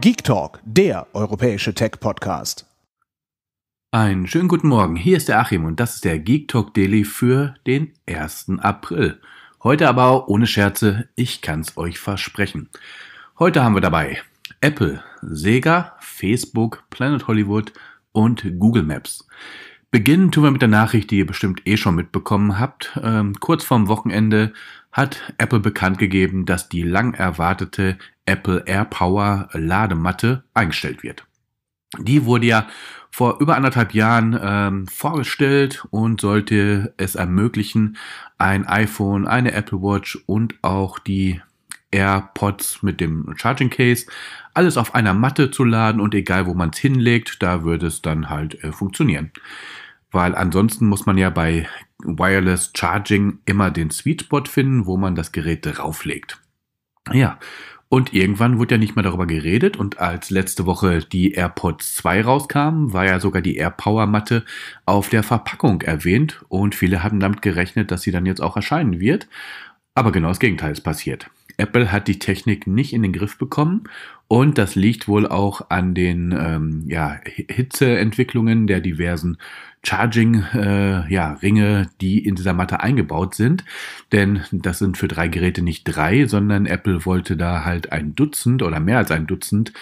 Geek Talk, der europäische Tech-Podcast. Einen schönen guten Morgen, hier ist der Achim und das ist der Geek Talk Daily für den 1. April. Heute aber ohne Scherze, ich kann es euch versprechen. Heute haben wir dabei Apple, Sega, Facebook, Planet Hollywood und Google Maps. Beginnen tun wir mit der Nachricht, die ihr bestimmt eh schon mitbekommen habt. Ähm, kurz vorm Wochenende hat Apple bekannt gegeben, dass die lang erwartete Apple AirPower Ladematte eingestellt wird. Die wurde ja vor über anderthalb Jahren ähm, vorgestellt und sollte es ermöglichen, ein iPhone, eine Apple Watch und auch die AirPods mit dem Charging Case alles auf einer Matte zu laden und egal wo man es hinlegt, da würde es dann halt äh, funktionieren. Weil ansonsten muss man ja bei Wireless Charging immer den Sweet Spot finden, wo man das Gerät drauflegt. Ja, und irgendwann wurde ja nicht mehr darüber geredet. Und als letzte Woche die AirPods 2 rauskamen, war ja sogar die AirPower-Matte auf der Verpackung erwähnt. Und viele hatten damit gerechnet, dass sie dann jetzt auch erscheinen wird. Aber genau das Gegenteil ist passiert. Apple hat die Technik nicht in den Griff bekommen und das liegt wohl auch an den ähm, ja, Hitzeentwicklungen der diversen Charging-Ringe, äh, ja, Ringe, die in dieser Matte eingebaut sind. Denn das sind für drei Geräte nicht drei, sondern Apple wollte da halt ein Dutzend oder mehr als ein Dutzend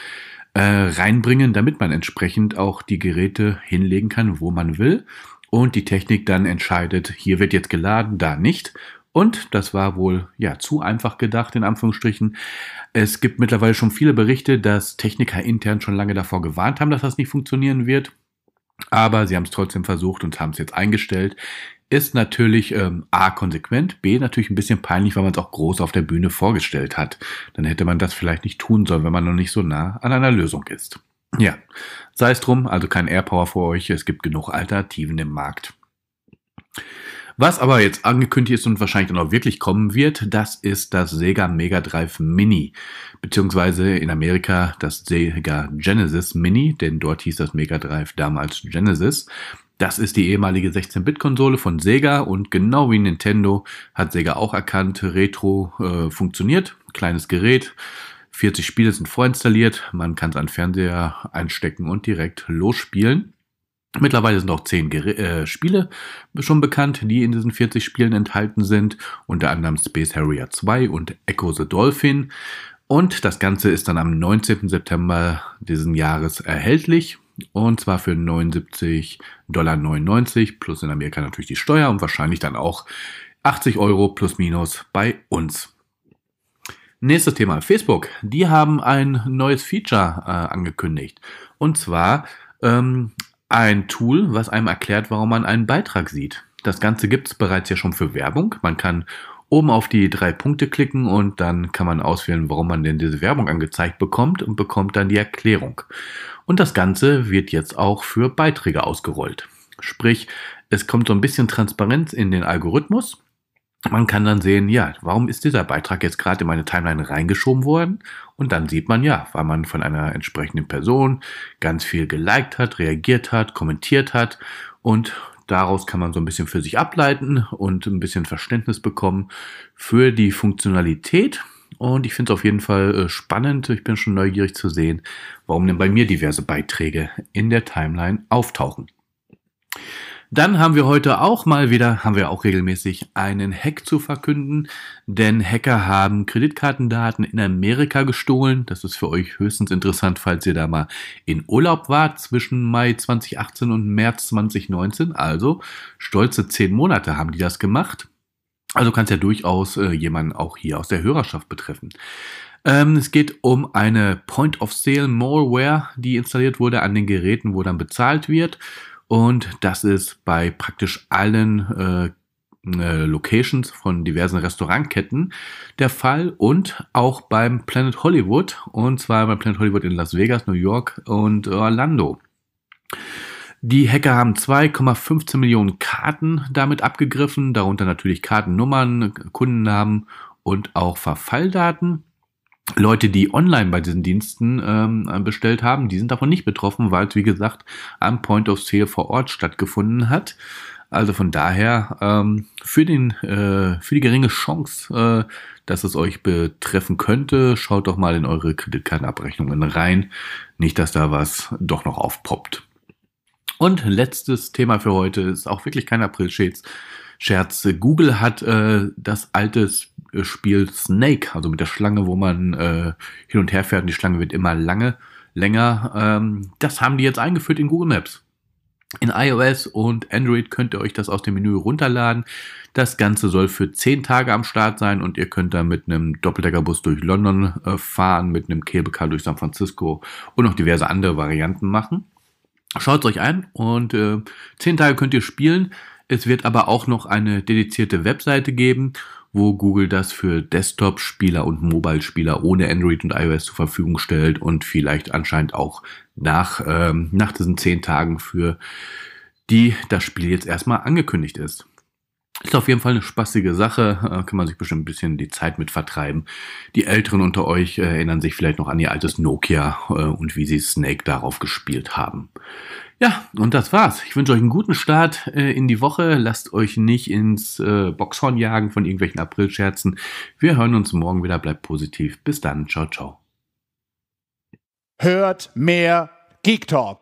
äh, reinbringen, damit man entsprechend auch die Geräte hinlegen kann, wo man will. Und die Technik dann entscheidet, hier wird jetzt geladen, da nicht und das war wohl ja zu einfach gedacht in Anführungsstrichen. Es gibt mittlerweile schon viele Berichte, dass Techniker intern schon lange davor gewarnt haben, dass das nicht funktionieren wird. Aber sie haben es trotzdem versucht und haben es jetzt eingestellt. Ist natürlich ähm, A konsequent, B natürlich ein bisschen peinlich, weil man es auch groß auf der Bühne vorgestellt hat. Dann hätte man das vielleicht nicht tun sollen, wenn man noch nicht so nah an einer Lösung ist. Ja, sei es drum, also kein Airpower für euch, es gibt genug Alternativen im Markt. Was aber jetzt angekündigt ist und wahrscheinlich dann auch wirklich kommen wird, das ist das Sega Mega Drive Mini, beziehungsweise in Amerika das Sega Genesis Mini, denn dort hieß das Mega Drive damals Genesis. Das ist die ehemalige 16-Bit-Konsole von Sega und genau wie Nintendo hat Sega auch erkannt, Retro äh, funktioniert, kleines Gerät, 40 Spiele sind vorinstalliert, man kann es an Fernseher einstecken und direkt losspielen. Mittlerweile sind auch zehn Ger äh, Spiele schon bekannt, die in diesen 40 Spielen enthalten sind, unter anderem Space Harrier 2 und Echo the Dolphin. Und das Ganze ist dann am 19. September diesen Jahres erhältlich und zwar für 79,99 Dollar plus in Amerika natürlich die Steuer und wahrscheinlich dann auch 80 Euro plus minus bei uns. Nächstes Thema, Facebook. Die haben ein neues Feature äh, angekündigt. Und zwar ähm, ein Tool, was einem erklärt, warum man einen Beitrag sieht. Das Ganze gibt es bereits ja schon für Werbung. Man kann oben auf die drei Punkte klicken und dann kann man auswählen, warum man denn diese Werbung angezeigt bekommt und bekommt dann die Erklärung. Und das Ganze wird jetzt auch für Beiträge ausgerollt. Sprich, es kommt so ein bisschen Transparenz in den Algorithmus man kann dann sehen, ja, warum ist dieser Beitrag jetzt gerade in meine Timeline reingeschoben worden? Und dann sieht man ja, weil man von einer entsprechenden Person ganz viel geliked hat, reagiert hat, kommentiert hat und daraus kann man so ein bisschen für sich ableiten und ein bisschen Verständnis bekommen für die Funktionalität. Und ich finde es auf jeden Fall äh, spannend. Ich bin schon neugierig zu sehen, warum denn bei mir diverse Beiträge in der Timeline auftauchen. Dann haben wir heute auch mal wieder, haben wir auch regelmäßig einen Hack zu verkünden, denn Hacker haben Kreditkartendaten in Amerika gestohlen. Das ist für euch höchstens interessant, falls ihr da mal in Urlaub wart zwischen Mai 2018 und März 2019. Also stolze zehn Monate haben die das gemacht. Also kann es ja durchaus äh, jemanden auch hier aus der Hörerschaft betreffen. Ähm, es geht um eine Point-of-Sale-Malware, die installiert wurde an den Geräten, wo dann bezahlt wird. Und das ist bei praktisch allen äh, äh, Locations von diversen Restaurantketten der Fall und auch beim Planet Hollywood. Und zwar beim Planet Hollywood in Las Vegas, New York und Orlando. Die Hacker haben 2,15 Millionen Karten damit abgegriffen, darunter natürlich Kartennummern, Kundennamen und auch Verfalldaten. Leute, die online bei diesen Diensten ähm, bestellt haben, die sind davon nicht betroffen, weil es, wie gesagt, am Point of Sale vor Ort stattgefunden hat. Also von daher ähm, für, den, äh, für die geringe Chance, äh, dass es euch betreffen könnte, schaut doch mal in eure Kreditkartenabrechnungen rein. Nicht, dass da was doch noch aufpoppt. Und letztes Thema für heute ist auch wirklich kein April-Scherz. Google hat äh, das alte äh, Spiel Snake, also mit der Schlange, wo man äh, hin und her fährt und die Schlange wird immer lange, länger. Ähm, das haben die jetzt eingeführt in Google Maps. In iOS und Android könnt ihr euch das aus dem Menü runterladen. Das Ganze soll für 10 Tage am Start sein und ihr könnt dann mit einem Doppeldeckerbus durch London äh, fahren, mit einem Cable durch San Francisco und noch diverse andere Varianten machen. Schaut es euch an und äh, 10 Tage könnt ihr spielen. Es wird aber auch noch eine dedizierte Webseite geben wo Google das für Desktop-Spieler und Mobile-Spieler ohne Android und iOS zur Verfügung stellt und vielleicht anscheinend auch nach, ähm, nach diesen zehn Tagen für die das Spiel jetzt erstmal angekündigt ist. Ist auf jeden Fall eine spaßige Sache, äh, kann man sich bestimmt ein bisschen die Zeit mit vertreiben. Die Älteren unter euch äh, erinnern sich vielleicht noch an ihr altes Nokia äh, und wie sie Snake darauf gespielt haben. Ja, und das war's. Ich wünsche euch einen guten Start in die Woche. Lasst euch nicht ins Boxhorn jagen von irgendwelchen Aprilscherzen. Wir hören uns morgen wieder. Bleibt positiv. Bis dann. Ciao, ciao. Hört mehr Geek Talk.